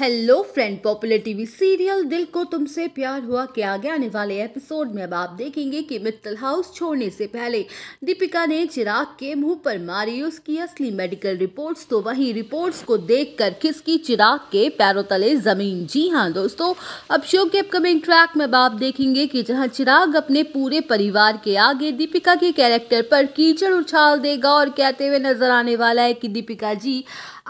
hello friend popular TV serial Dil Ko तुमसे प्यार हुआ के आगे आने वाले एपिसोड में अब आप देखेंगे कि मित्तल हाउस छोड़ने से पहले दीपिका ने चिराग के मुंह पर मारी उसकी असली मेडिकल रिपोर्ट्स तो वहीं रिपोर्ट्स को देखकर खिसकी चिराग के पैरों तले जमीन जी हाँ दोस्तों अब शो के अपकमिंग ट्रैक में अब आप देखेंगे कि जहाँ चिराग अपने पूरे परिवार के आगे दीपिका के कैरेक्टर पर कीचड़ उछाल देगा और कहते हुए नजर आने वाला है कि दीपिका जी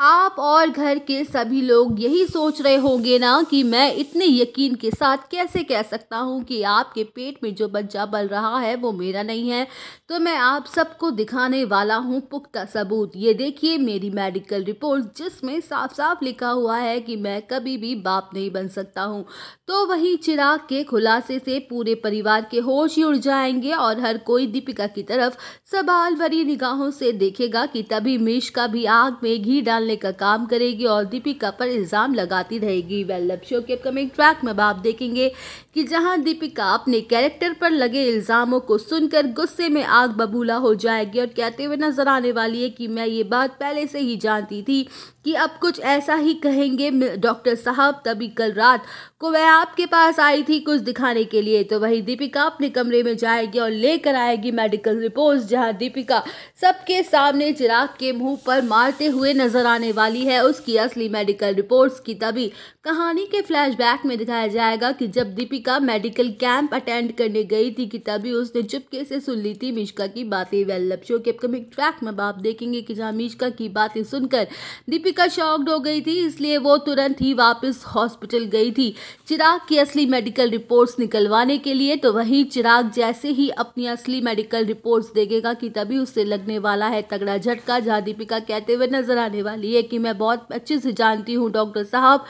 आप और घर के सभी लोग यही सोच रहे होंगे ना कि मैं इतने यकीन के साथ कैसे कह सकता हूँ कि आपके पेट में जो बच्चा बल रहा है वो मेरा नहीं है तो मैं आप सबको दिखाने वाला हूँ पुख्ता सबूत ये देखिए मेरी मेडिकल रिपोर्ट जिसमें साफ साफ लिखा हुआ है कि मैं कभी भी बाप नहीं बन सकता हूँ तो वही चिराग के खुलासे से पूरे परिवार के होश ही उड़ जाएंगे और हर कोई दीपिका की तरफ सवाल भरी निगाहों से देखेगा कि तभी मिश का भी आग में घी डाल खोलने का काम करेगी और दीपिका पर इल्ज़ाम लगाती रहेगी वेल शो के अपकमिंग ट्रैक में आप देखेंगे कि जहां दीपिका अपने कैरेक्टर पर लगे इल्ज़ामों को सुनकर गुस्से में आग बबूला हो जाएगी और कहते हुए नजर आने वाली है कि मैं ये बात पहले से ही जानती थी कि अब कुछ ऐसा ही कहेंगे डॉक्टर साहब तभी कल रात को वह आपके पास आई थी कुछ दिखाने के लिए तो वही दीपिका अपने कमरे में जाएगी और लेकर आएगी मेडिकल रिपोर्ट जहां दीपिका सबके सामने चिराग के मुंह पर मारते हुए नजर आने वाली है उसकी असली मेडिकल रिपोर्ट्स की तभी कहानी के फ्लैशबैक में दिखाया जाएगा कि जब दीपिका मेडिकल कैंप अटेंड करने गई थी कि तभी उसने चुपके से सुन ली थी मिश्का की बातें वेल लप के अपकमिंग ट्रैक में आप देखेंगे कि जहाँ मिश्का की बातें सुनकर दीपिका प्रियंका शॉक्ड हो गई थी इसलिए वो तुरंत ही वापस हॉस्पिटल गई थी चिराग की असली मेडिकल रिपोर्ट्स निकलवाने के लिए तो वहीं चिराग जैसे ही अपनी असली मेडिकल रिपोर्ट्स देखेगा कि तभी उससे लगने वाला है तगड़ा झटका जहाँ दीपिका कहते हुए नजर आने वाली है कि मैं बहुत अच्छे से जानती हूँ डॉक्टर साहब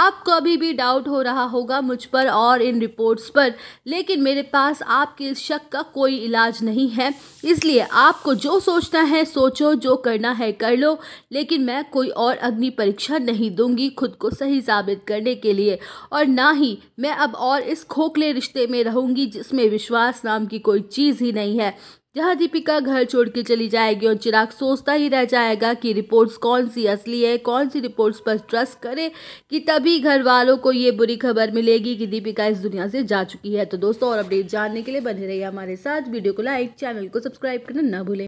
आपको अभी भी डाउट हो रहा होगा मुझ पर और इन रिपोर्ट्स पर लेकिन मेरे पास आपके इस शक का कोई इलाज नहीं है इसलिए आपको जो सोचना है सोचो जो करना है कर लो लेकिन मैं कोई और और अग्नि परीक्षा नहीं दूंगी खुद को सही साबित करने के लिए और ना ही मैं अब और इस खोखले रिश्ते में रहूंगी जिसमें विश्वास नाम की कोई चीज़ ही नहीं है जहाँ दीपिका घर छोड़ के चली जाएगी और चिराग सोचता ही रह जाएगा कि रिपोर्ट्स कौन सी असली है कौन सी रिपोर्ट्स पर ट्रस्ट करे कि तभी घर वालों को ये बुरी खबर मिलेगी कि दीपिका इस दुनिया से जा चुकी है तो दोस्तों और अपडेट जानने के लिए बने रहिए हमारे साथ वीडियो को लाइक चैनल को सब्सक्राइब करना ना भूलें